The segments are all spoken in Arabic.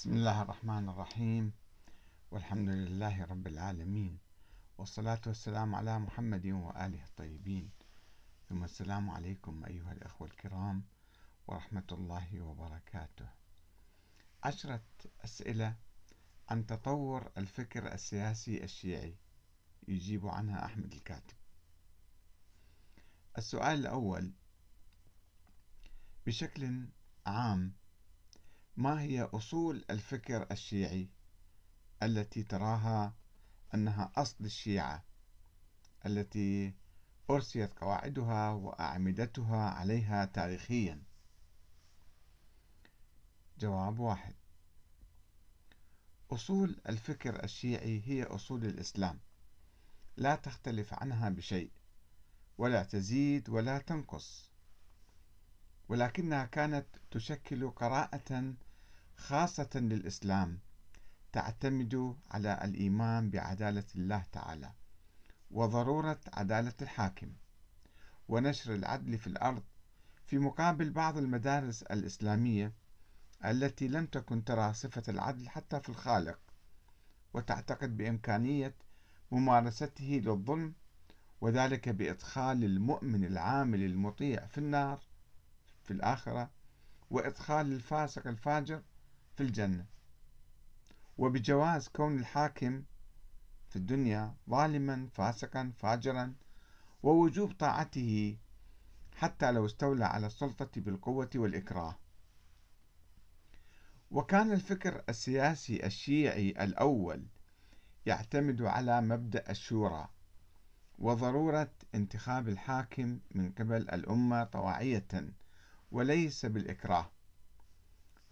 بسم الله الرحمن الرحيم والحمد لله رب العالمين والصلاة والسلام على محمد وآله الطيبين ثم السلام عليكم أيها الأخوة الكرام ورحمة الله وبركاته عشرة أسئلة عن تطور الفكر السياسي الشيعي يجيب عنها أحمد الكاتب السؤال الأول بشكل عام ما هي أصول الفكر الشيعي التي تراها أنها أصل الشيعة التي أرسيت قواعدها وأعمدتها عليها تاريخيا جواب واحد أصول الفكر الشيعي هي أصول الإسلام لا تختلف عنها بشيء ولا تزيد ولا تنقص ولكنها كانت تشكل قراءة خاصة للإسلام تعتمد على الإيمان بعدالة الله تعالى وضرورة عدالة الحاكم ونشر العدل في الأرض في مقابل بعض المدارس الإسلامية التي لم تكن ترى صفة العدل حتى في الخالق وتعتقد بإمكانية ممارسته للظلم وذلك بإدخال المؤمن العامل المطيع في النار في الآخرة وإدخال الفاسق الفاجر في الجنة وبجواز كون الحاكم في الدنيا ظالما فاسقا فاجرا ووجوب طاعته حتى لو استولى على السلطة بالقوة والإكراه وكان الفكر السياسي الشيعي الأول يعتمد على مبدأ الشورى وضرورة انتخاب الحاكم من قبل الأمة طواعية وليس بالإكراه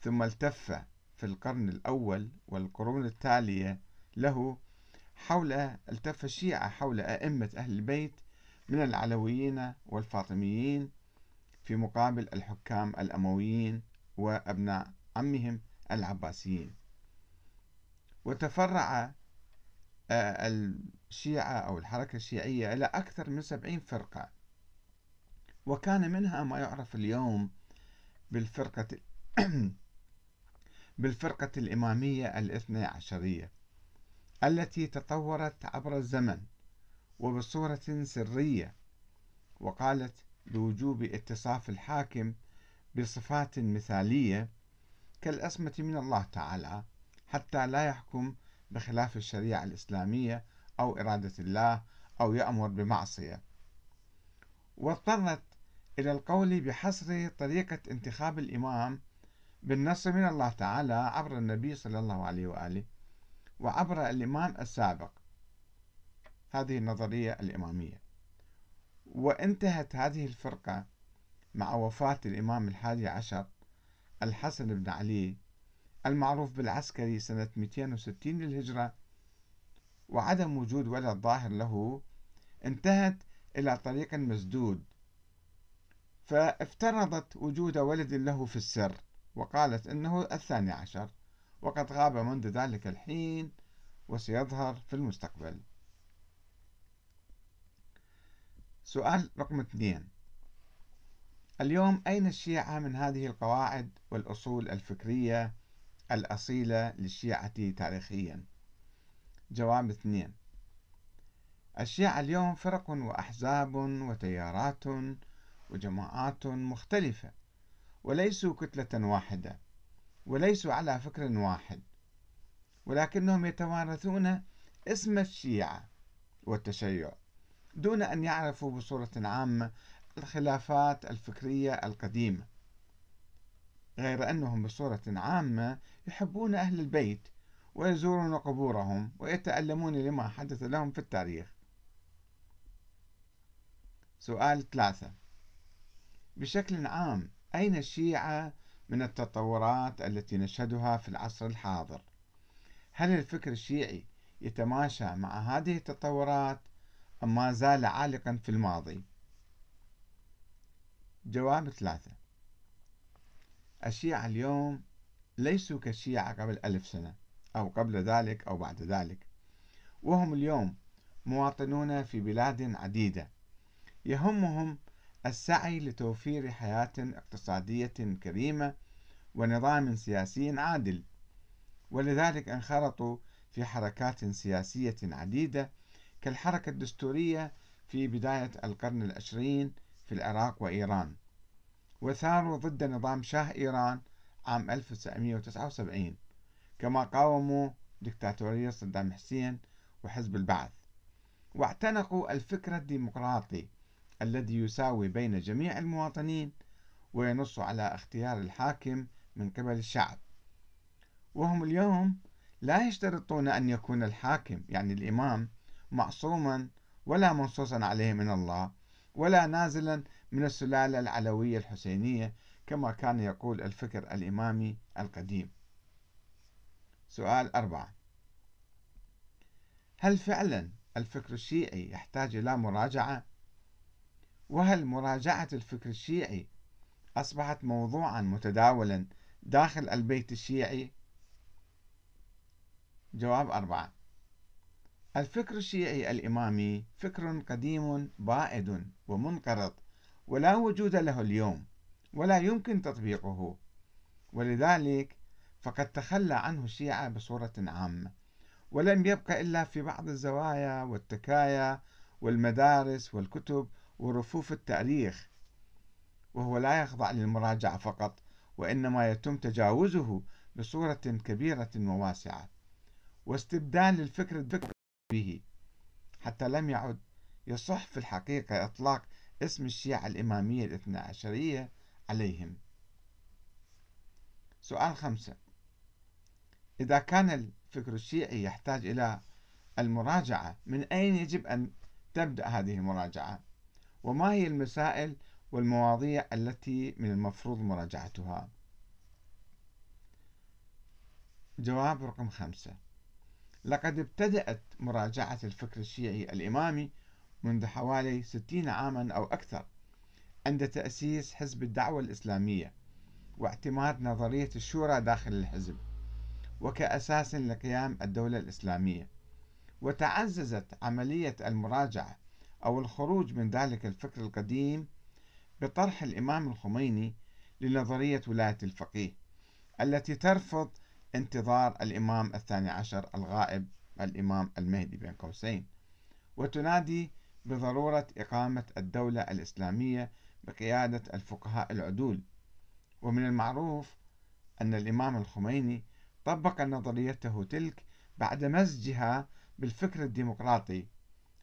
ثم التف في القرن الأول والقرون التالية له حول التف الشيعة حول أئمة أهل البيت من العلويين والفاطميين في مقابل الحكام الأمويين وأبناء عمهم العباسيين وتفرع آه، الشيعة أو الحركة الشيعية إلى أكثر من سبعين فرقة وكان منها ما يعرف اليوم بالفرقة بالفرقة الإمامية الاثنى عشرية التي تطورت عبر الزمن وبصورة سرية وقالت بوجوب اتصاف الحاكم بصفات مثالية كالأسمة من الله تعالى حتى لا يحكم بخلاف الشريعة الإسلامية أو إرادة الله أو يأمر بمعصية واضطرت إلى القول بحصر طريقة انتخاب الإمام بالنص من الله تعالى عبر النبي صلى الله عليه وآله وعبر الإمام السابق هذه النظرية الإمامية وانتهت هذه الفرقة مع وفاة الإمام الحادي عشر الحسن بن علي المعروف بالعسكري سنة 260 للهجرة وعدم وجود ولد ظاهر له انتهت إلى طريق مسدود فافترضت وجود ولد له في السر وقالت أنه الثاني عشر وقد غاب منذ ذلك الحين وسيظهر في المستقبل سؤال رقم اثنين اليوم أين الشيعة من هذه القواعد والأصول الفكرية الأصيلة للشيعة تاريخيا جواب اثنين الشيعة اليوم فرق وأحزاب وتيارات وجماعات مختلفة وليسوا كتلة واحدة وليسوا على فكر واحد ولكنهم يتوارثون اسم الشيعة والتشيع دون أن يعرفوا بصورة عامة الخلافات الفكرية القديمة غير أنهم بصورة عامة يحبون أهل البيت ويزورون قبورهم ويتألمون لما حدث لهم في التاريخ سؤال ثلاثة بشكل عام أين الشيعة من التطورات التي نشهدها في العصر الحاضر هل الفكر الشيعي يتماشى مع هذه التطورات أم ما زال عالقا في الماضي جواب ثلاثة الشيعة اليوم ليسوا كالشيعة قبل ألف سنة أو قبل ذلك أو بعد ذلك وهم اليوم مواطنون في بلاد عديدة يهمهم السعي لتوفير حياة اقتصادية كريمة ونظام سياسي عادل ولذلك انخرطوا في حركات سياسية عديدة كالحركة الدستورية في بداية القرن العشرين في العراق وإيران وثاروا ضد نظام شاه إيران عام 1979 كما قاوموا دكتاتورية صدام حسين وحزب البعث واعتنقوا الفكر الديمقراطي الذي يساوي بين جميع المواطنين وينص على اختيار الحاكم من قبل الشعب وهم اليوم لا يشترطون أن يكون الحاكم يعني الإمام معصوما ولا منصوصا عليه من الله ولا نازلا من السلالة العلوية الحسينية كما كان يقول الفكر الإمامي القديم سؤال أربعة هل فعلا الفكر الشيعي يحتاج إلى مراجعة وهل مراجعة الفكر الشيعي أصبحت موضوعا متداولا داخل البيت الشيعي؟ جواب أربعة الفكر الشيعي الإمامي فكر قديم بائد ومنقرض ولا وجود له اليوم ولا يمكن تطبيقه ولذلك فقد تخلى عنه الشيعة بصورة عامة ولم يبق إلا في بعض الزوايا والتكايا والمدارس والكتب ورفوف التاريخ وهو لا يخضع للمراجعة فقط وإنما يتم تجاوزه بصورة كبيرة وواسعة واستبدال الفكر به حتى لم يعد يصح في الحقيقة إطلاق اسم الشيعة الإمامية الاثنى عشرية عليهم سؤال خمسة إذا كان الفكر الشيعي يحتاج إلى المراجعة من أين يجب أن تبدأ هذه المراجعة وما هي المسائل والمواضيع التي من المفروض مراجعتها جواب رقم خمسة لقد ابتدأت مراجعة الفكر الشيعي الإمامي منذ حوالي ستين عاما أو أكثر عند تأسيس حزب الدعوة الإسلامية واعتماد نظرية الشورى داخل الحزب وكأساس لقيام الدولة الإسلامية وتعززت عملية المراجعة أو الخروج من ذلك الفكر القديم بطرح الإمام الخميني لنظرية ولاية الفقيه التي ترفض انتظار الإمام الثاني عشر الغائب الإمام المهدي بين قوسين وتنادي بضرورة إقامة الدولة الإسلامية بقيادة الفقهاء العدول ومن المعروف أن الإمام الخميني طبق نظريته تلك بعد مزجها بالفكر الديمقراطي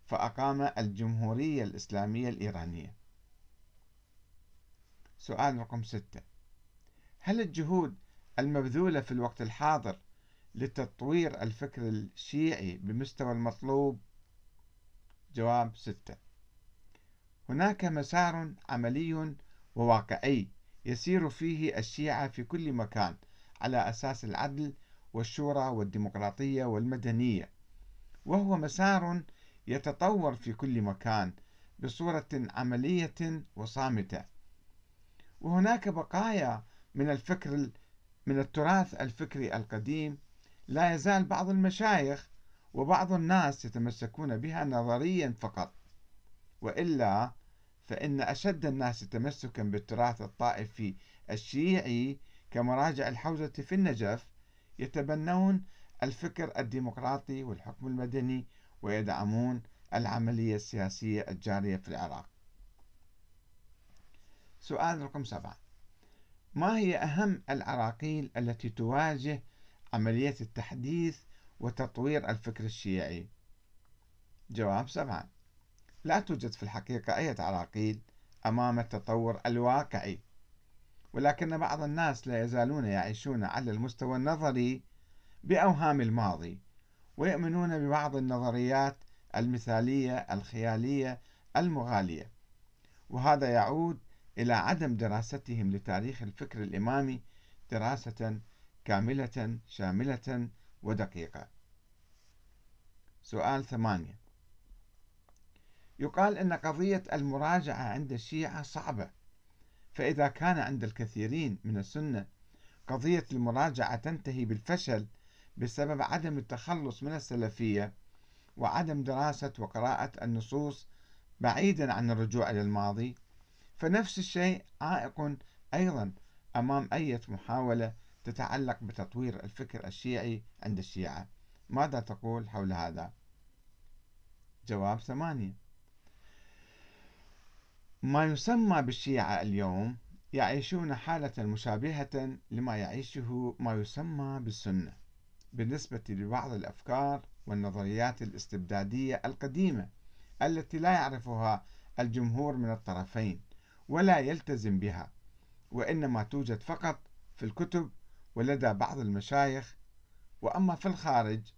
فأقام الجمهورية الإسلامية الإيرانية سؤال رقم ستة هل الجهود المبذولة في الوقت الحاضر لتطوير الفكر الشيعي بمستوى المطلوب جواب ستة هناك مسار عملي وواقعي يسير فيه الشيعة في كل مكان على أساس العدل والشورى والديمقراطية والمدنية وهو مسار يتطور في كل مكان بصورة عملية وصامتة وهناك بقايا من الفكر من التراث الفكري القديم لا يزال بعض المشايخ وبعض الناس يتمسكون بها نظريا فقط وإلا فإن أشد الناس تمسكا بالتراث الطائفي الشيعي كمراجع الحوزة في النجف يتبنون الفكر الديمقراطي والحكم المدني ويدعمون العملية السياسية الجارية في العراق سؤال رقم سبعة ما هي أهم العراقيل التي تواجه عملية التحديث وتطوير الفكر الشيعي جواب سبعة لا توجد في الحقيقة أي عراقيل أمام التطور الواقعي ولكن بعض الناس لا يزالون يعيشون على المستوى النظري بأوهام الماضي ويؤمنون ببعض النظريات المثالية الخيالية المغالية وهذا يعود إلى عدم دراستهم لتاريخ الفكر الإمامي دراسة كاملة شاملة ودقيقة سؤال ثمانية يقال أن قضية المراجعة عند الشيعة صعبة فإذا كان عند الكثيرين من السنة قضية المراجعة تنتهي بالفشل بسبب عدم التخلص من السلفية وعدم دراسة وقراءة النصوص بعيدا عن الرجوع إلى الماضي فنفس الشيء عائق أيضا أمام أي محاولة تتعلق بتطوير الفكر الشيعي عند الشيعة ماذا تقول حول هذا؟ جواب ثمانية ما يسمى بالشيعة اليوم يعيشون حالة مشابهة لما يعيشه ما يسمى بالسنة بالنسبة لبعض الأفكار والنظريات الاستبدادية القديمة التي لا يعرفها الجمهور من الطرفين ولا يلتزم بها وإنما توجد فقط في الكتب ولدى بعض المشايخ وأما في الخارج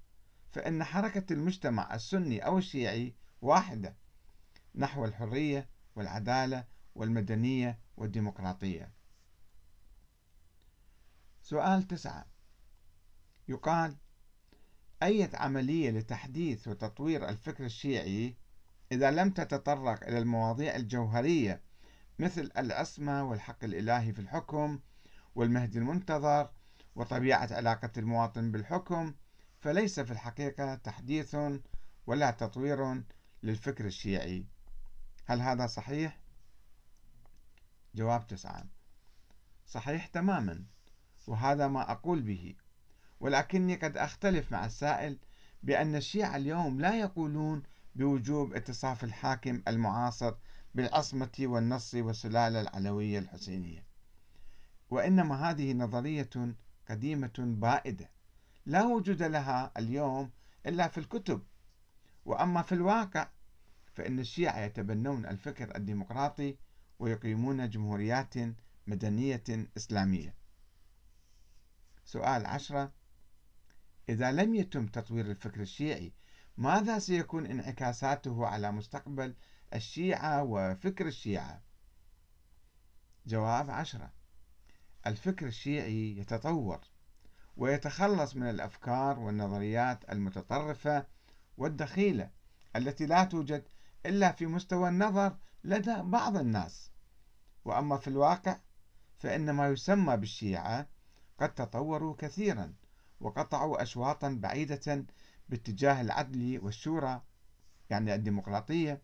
فإن حركة المجتمع السني أو الشيعي واحدة نحو الحرية والعدالة والمدنية والديمقراطية سؤال تسعة يقال أي عملية لتحديث وتطوير الفكر الشيعي إذا لم تتطرق إلى المواضيع الجوهرية مثل العصمة والحق الإلهي في الحكم والمهدي المنتظر وطبيعة علاقة المواطن بالحكم فليس في الحقيقة تحديث ولا تطوير للفكر الشيعي هل هذا صحيح؟ جواب تسعة صحيح تماما وهذا ما أقول به ولكني قد أختلف مع السائل بأن الشيعة اليوم لا يقولون بوجوب اتصاف الحاكم المعاصر بالعصمة والنص والسلالة العلوية الحسينية وإنما هذه نظرية قديمة بائدة لا وجود لها اليوم إلا في الكتب وأما في الواقع فإن الشيعة يتبنون الفكر الديمقراطي ويقيمون جمهوريات مدنية إسلامية سؤال عشرة إذا لم يتم تطوير الفكر الشيعي ماذا سيكون انعكاساته على مستقبل الشيعة وفكر الشيعة جواب عشرة الفكر الشيعي يتطور ويتخلص من الأفكار والنظريات المتطرفة والدخيلة التي لا توجد إلا في مستوى النظر لدى بعض الناس وأما في الواقع فإن ما يسمى بالشيعة قد تطوروا كثيراً وقطعوا أشواطا بعيدة باتجاه العدل والشورى يعني الديمقراطية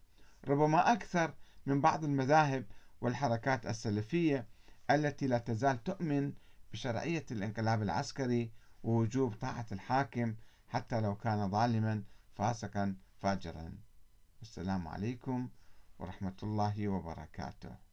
ربما أكثر من بعض المذاهب والحركات السلفية التي لا تزال تؤمن بشرعية الانقلاب العسكري ووجوب طاعة الحاكم حتى لو كان ظالما فاسقا فاجرا والسلام عليكم ورحمة الله وبركاته